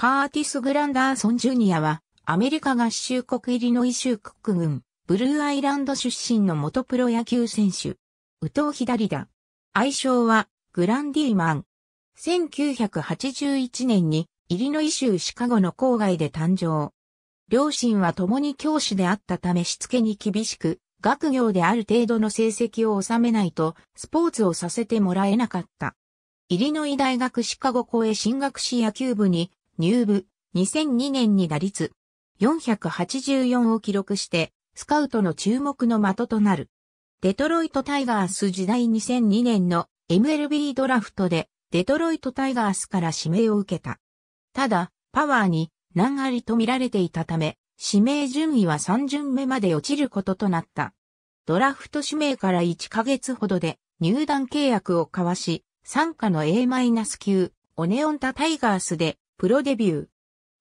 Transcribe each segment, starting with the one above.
カーティス・グランダーソン・ジュニアは、アメリカ合衆国入りのイ州クックブルーアイランド出身の元プロ野球選手。右投左打。愛称は、グランディーマン。1981年に、イリノイ州シカゴの郊外で誕生。両親は共に教師であったためしつけに厳しく、学業である程度の成績を収めないと、スポーツをさせてもらえなかった。イリノイ大学シカゴ校へ進学し野球部に入部、2002年に打率484を記録して、スカウトの注目の的となる。デトロイトタイガース時代2002年の MLB ドラフトでデトロイトタイガースから指名を受けた。ただ、パワーに難ありと見られていたため、指名順位は3巡目まで落ちることとなった。ドラフト指名から1ヶ月ほどで入団契約を交わし、参加の A- 級、オネオンタタイガースでプロデビュー。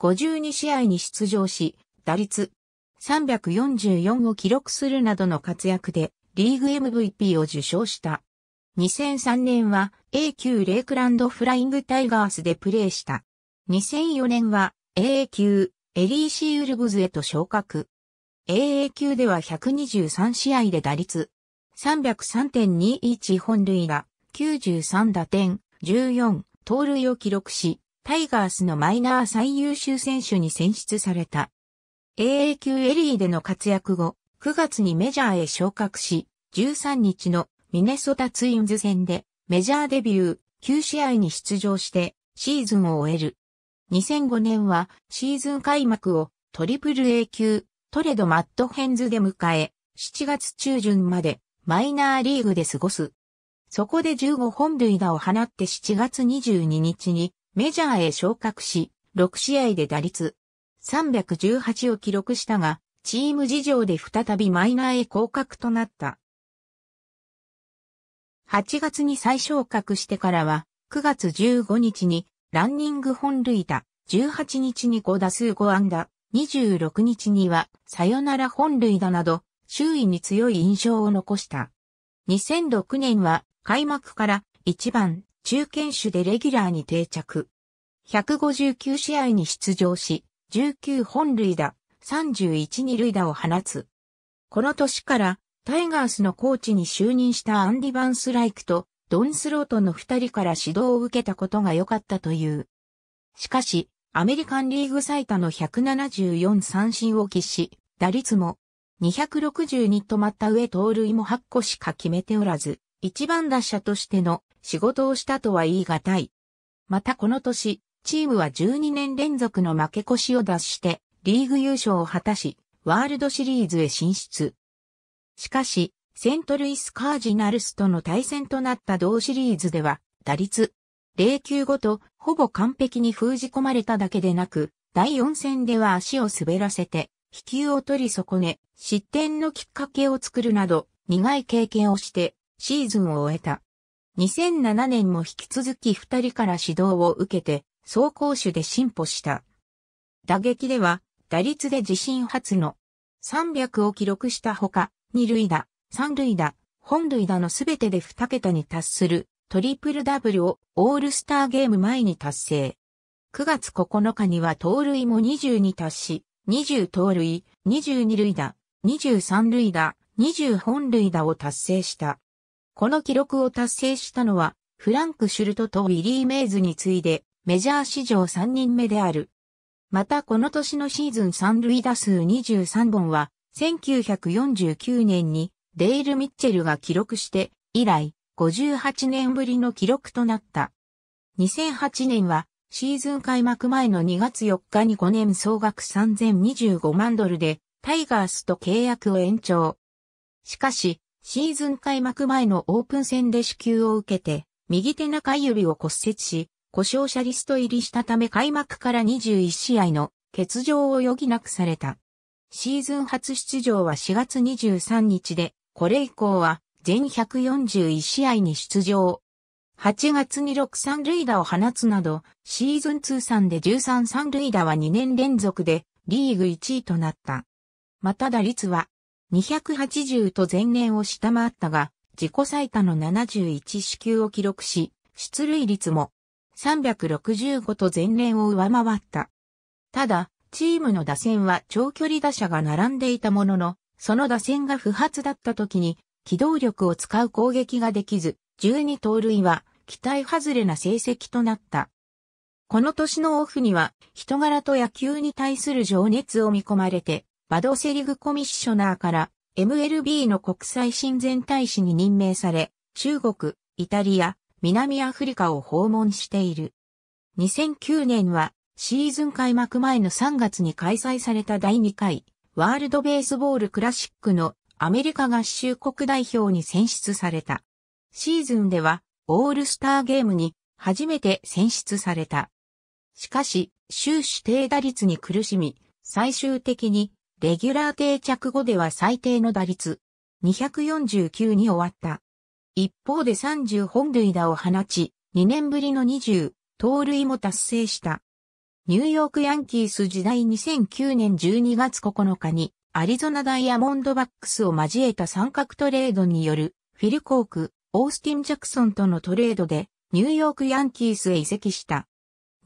52試合に出場し、打率344を記録するなどの活躍でリーグ MVP を受賞した。2003年は A 級レイクランドフライングタイガースでプレーした。2004年は a 級エリーシーウルブズへと昇格。AA 級では123試合で打率303.21本塁打93打点14盗塁を記録し、タイガースのマイナー最優秀選手に選出された。AA 級エリーでの活躍後、9月にメジャーへ昇格し、13日のミネソタツインズ戦でメジャーデビュー9試合に出場してシーズンを終える。2005年はシーズン開幕をトリプル A 級トレドマットヘンズで迎え、7月中旬までマイナーリーグで過ごす。そこで15本塁打を放って7月22日にメジャーへ昇格し、6試合で打率318を記録したが、チーム事情で再びマイナーへ降格となった。8月に再昇格してからは、9月15日にランニング本塁打、18日に5打数5安打、26日にはサヨナラ本塁打など、周囲に強い印象を残した。2006年は開幕から1番中堅手でレギュラーに定着。159試合に出場し、19本塁打、31二塁打を放つ。この年からタイガースのコーチに就任したアンディ・バンスライクとドンスロートの二人から指導を受けたことが良かったという。しかし、アメリカンリーグ最多の174三振を喫し、打率も262止まった上盗塁も8個しか決めておらず、一番打者としての仕事をしたとは言い難い。またこの年、チームは12年連続の負け越しを脱して、リーグ優勝を果たし、ワールドシリーズへ進出。しかし、セントルイスカージナルスとの対戦となった同シリーズでは、打率、0球ごと、ほぼ完璧に封じ込まれただけでなく、第4戦では足を滑らせて、飛球を取り損ね、失点のきっかけを作るなど、苦い経験をして、シーズンを終えた。2007年も引き続き二人から指導を受けて、走攻手で進歩した。打撃では、打率で自身初の300を記録したほか、二塁打、三塁打、本塁打のすべてで二桁に達するトリプルダブルをオールスターゲーム前に達成。9月9日には盗塁も20に達し、20盗塁、22塁打、23塁打、20本塁打を達成した。この記録を達成したのは、フランク・シュルトとウィリー・メイズに次いで、メジャー史上3人目である。またこの年のシーズン三塁打数23本は、1949年にデイル・ミッチェルが記録して、以来、58年ぶりの記録となった。2008年は、シーズン開幕前の2月4日に5年総額3025万ドルで、タイガースと契約を延長。しかし、シーズン開幕前のオープン戦で支給を受けて、右手中指を骨折し、故障者リスト入りしたため開幕から21試合の欠場を余儀なくされた。シーズン初出場は4月23日で、これ以降は全141試合に出場。8月に6三塁打を放つなど、シーズン通算で13三塁打は2年連続でリーグ1位となった。また打率は280と前年を下回ったが、自己最多の71支給を記録し、出塁率も365と前年を上回った。ただ、チームの打線は長距離打者が並んでいたものの、その打線が不発だった時に、機動力を使う攻撃ができず、12盗塁は期待外れな成績となった。この年のオフには、人柄と野球に対する情熱を見込まれて、バドセリグコミッショナーから MLB の国際親善大使に任命され、中国、イタリア、南アフリカを訪問している。2009年はシーズン開幕前の3月に開催された第2回ワールドベースボールクラシックのアメリカ合衆国代表に選出された。シーズンではオールスターゲームに初めて選出された。しかし、終始低打率に苦しみ、最終的にレギュラー定着後では最低の打率、249に終わった。一方で30本塁打を放ち、2年ぶりの20、盗塁も達成した。ニューヨークヤンキース時代2009年12月9日に、アリゾナダイヤモンドバックスを交えた三角トレードによる、フィル・コーク、オースティン・ジャクソンとのトレードで、ニューヨークヤンキースへ移籍した。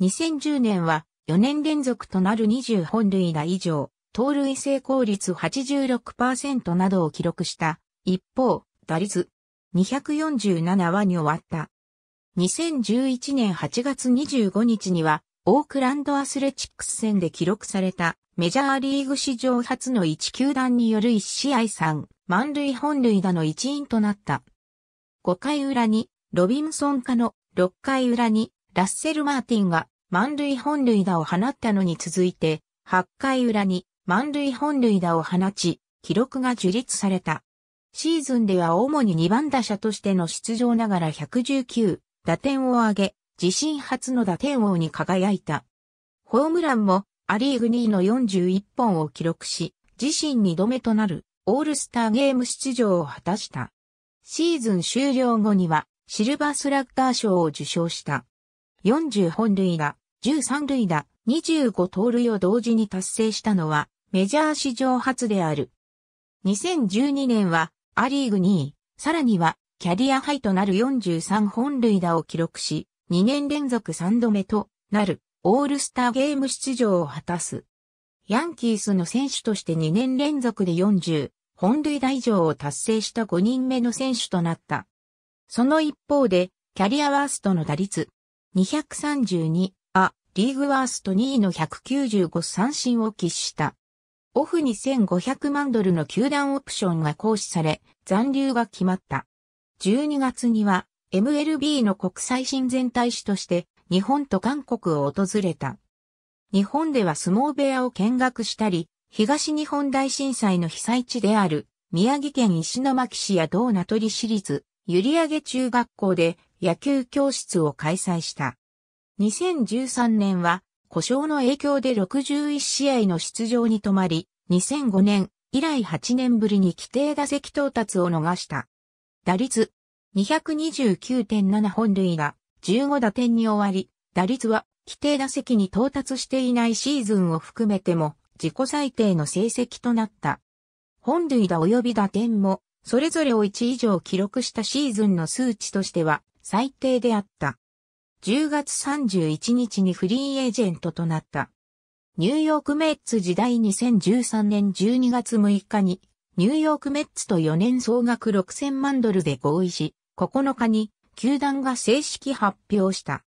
2010年は4年連続となる20本塁打以上、盗塁成功率86%などを記録した。一方、打率247話に終わった。2011年8月25日には、オークランドアスレチックス戦で記録されたメジャーリーグ史上初の1球団による1試合3満塁本塁打の一員となった。5回裏にロビンソン化の6回裏にラッセル・マーティンが満塁本塁打を放ったのに続いて8回裏に満塁本塁打を放ち、記録が樹立された。シーズンでは主に2番打者としての出場ながら119打点を挙げ、自身初の打点王に輝いた。ホームランもアリーグ2位の41本を記録し、自身2度目となるオールスターゲーム出場を果たした。シーズン終了後にはシルバースラッガー賞を受賞した。40本塁打、13塁打、25盗塁を同時に達成したのはメジャー史上初である。2012年はア・リーグ2位、さらにはキャリアハイとなる43本塁打を記録し、2年連続3度目となるオールスターゲーム出場を果たす。ヤンキースの選手として2年連続で40本塁打以上を達成した5人目の選手となった。その一方で、キャリアワーストの打率232、あ、リーグワースト2位の195三振を喫した。オフに1500万ドルの球団オプションが行使され、残留が決まった。12月には MLB の国際親善大使として日本と韓国を訪れた。日本では相撲部屋を見学したり、東日本大震災の被災地である宮城県石巻市や道名取市立閖上中学校で野球教室を開催した。2013年は故障の影響で61試合の出場に止まり、2005年以来8年ぶりに規定打席到達を逃した。打率229.7本塁が15打点に終わり、打率は規定打席に到達していないシーズンを含めても自己最低の成績となった。本塁打及び打点も、それぞれを1以上記録したシーズンの数値としては最低であった。10月31日にフリーエージェントとなった。ニューヨークメッツ時代2013年12月6日に、ニューヨークメッツと4年総額6000万ドルで合意し、9日に球団が正式発表した。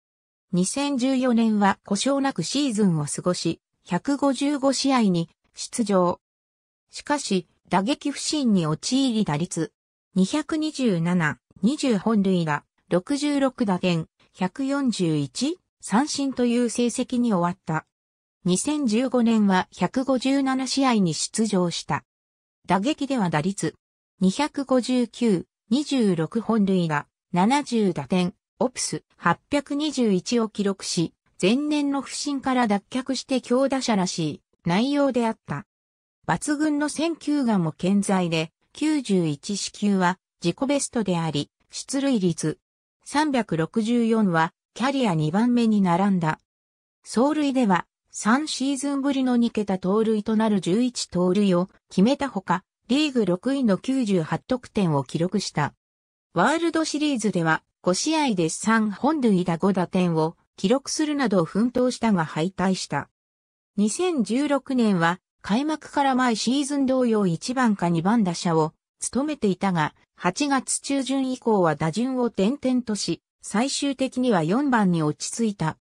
2014年は故障なくシーズンを過ごし、155試合に出場。しかし、打撃不振に陥り打率、227、20本塁打、66打点、141、三振という成績に終わった。2015年は157試合に出場した。打撃では打率259、26本塁打、70打点、オプス821を記録し、前年の不振から脱却して強打者らしい内容であった。抜群の選球眼も健在で、91四球は自己ベストであり、出塁率364はキャリア2番目に並んだ。走塁では3シーズンぶりの2桁盗塁となる11盗塁を決めたほか、リーグ6位の98得点を記録した。ワールドシリーズでは5試合で3本塁打5打点を記録するなど奮闘したが敗退した。2016年は開幕から毎シーズン同様1番か2番打者を務めていたが、8月中旬以降は打順を点々とし、最終的には4番に落ち着いた。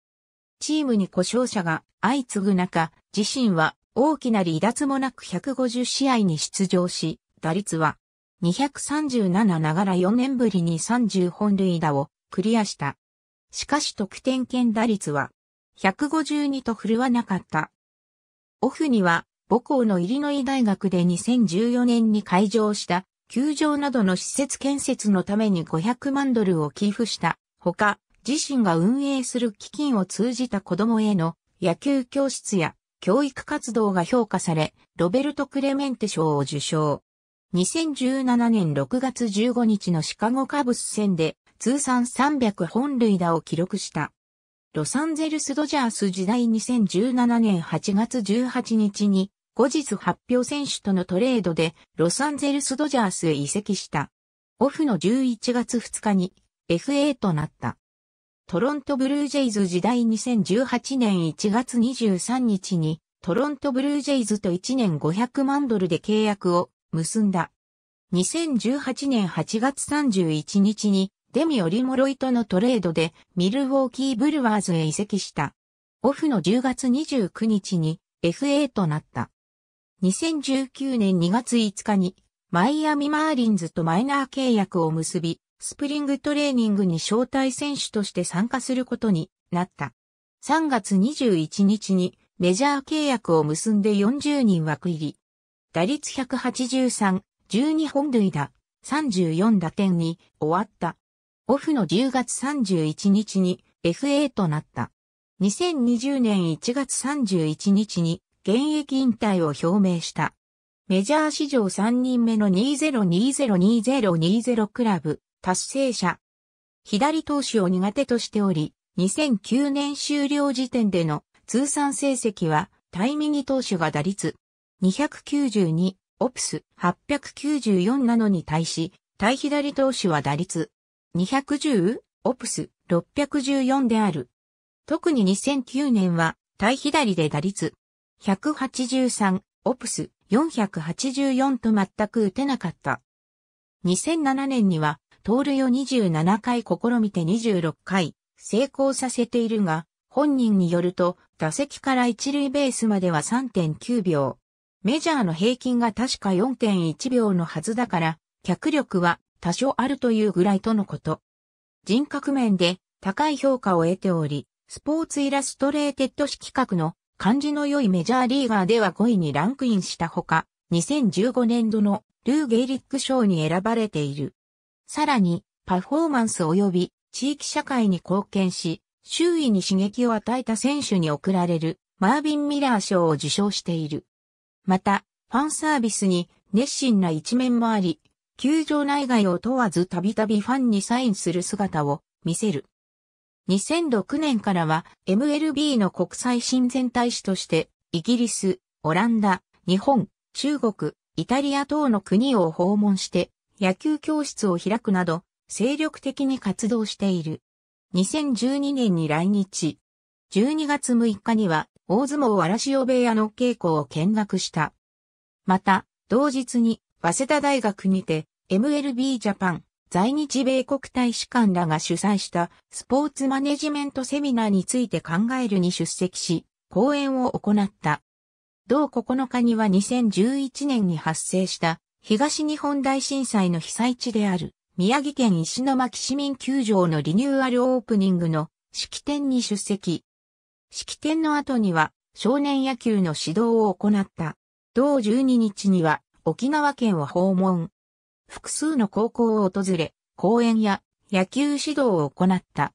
チームに故障者が相次ぐ中、自身は大きな離脱もなく150試合に出場し、打率は237ながら4年ぶりに30本塁打をクリアした。しかし得点圏打率は152と振るわなかった。オフには母校のイリノイ大学で2014年に開場した球場などの施設建設のために500万ドルを寄付したほか、自身が運営する基金を通じた子供への野球教室や教育活動が評価され、ロベルト・クレメンテ賞を受賞。2017年6月15日のシカゴカブス戦で通算300本塁打を記録した。ロサンゼルス・ドジャース時代2017年8月18日に後日発表選手とのトレードでロサンゼルスドジャースへ移籍した。オフの11月2日に FA となった。トロントブルージェイズ時代2018年1月23日にトロントブルージェイズと1年500万ドルで契約を結んだ。2018年8月31日にデミオリモロイとのトレードでミルウォーキーブルワーズへ移籍した。オフの10月29日に FA となった。2019年2月5日にマイアミマーリンズとマイナー契約を結び、スプリングトレーニングに招待選手として参加することになった。3月21日にメジャー契約を結んで40人枠入り。打率183、12本塁打、34打点に終わった。オフの10月31日に FA となった。2020年1月31日に現役引退を表明した。メジャー史上3人目の2020-2020クラブ達成者。左投手を苦手としており、2009年終了時点での通算成績は対右投手が打率292、オプス894なのに対し、対左投手は打率210、オプス614である。特に2009年は対左で打率183、オプス484と全く打てなかった。2007年には、盗塁を27回試みて26回、成功させているが、本人によると、打席から一塁ベースまでは3.9秒。メジャーの平均が確か4.1秒のはずだから、脚力は多少あるというぐらいとのこと。人格面で高い評価を得ており、スポーツイラストレーテッド式企画の感じの良いメジャーリーガーでは5位にランクインしたほか、2015年度のルー・ゲイリック賞に選ばれている。さらに、パフォーマンス及び地域社会に貢献し、周囲に刺激を与えた選手に贈られるマービン・ミラー賞を受賞している。また、ファンサービスに熱心な一面もあり、球場内外を問わずたびたびファンにサインする姿を見せる。2006年からは MLB の国際親善大使としてイギリス、オランダ、日本、中国、イタリア等の国を訪問して野球教室を開くなど精力的に活動している。2012年に来日。12月6日には大相撲荒尾部屋の稽古を見学した。また、同日に早稲田大学にて MLB ジャパン在日米国大使館らが主催したスポーツマネジメントセミナーについて考えるに出席し、講演を行った。同9日には2011年に発生した東日本大震災の被災地である宮城県石巻市民球場のリニューアルオープニングの式典に出席。式典の後には少年野球の指導を行った。同12日には沖縄県を訪問。複数の高校を訪れ、講演や野球指導を行った。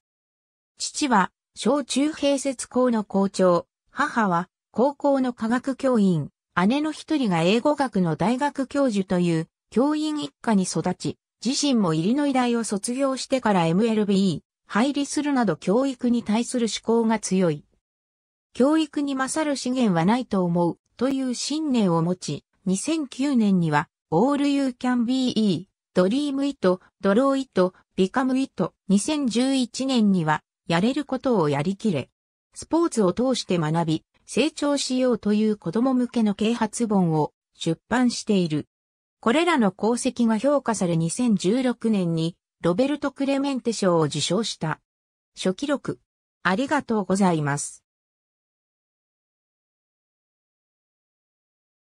父は小中併設校の校長、母は高校の科学教員、姉の一人が英語学の大学教授という教員一家に育ち、自身もイリノイ大を卒業してから MLB 入りするなど教育に対する思考が強い。教育に勝る資源はないと思うという信念を持ち、2009年には All You Can Be E、Dream It、Draw It、Become It 2011年には、やれることをやりきれ。スポーツを通して学び、成長しようという子供向けの啓発本を出版している。これらの功績が評価され2016年にロベルト・クレメンテ賞を受賞した。初記録。ありがとうございます。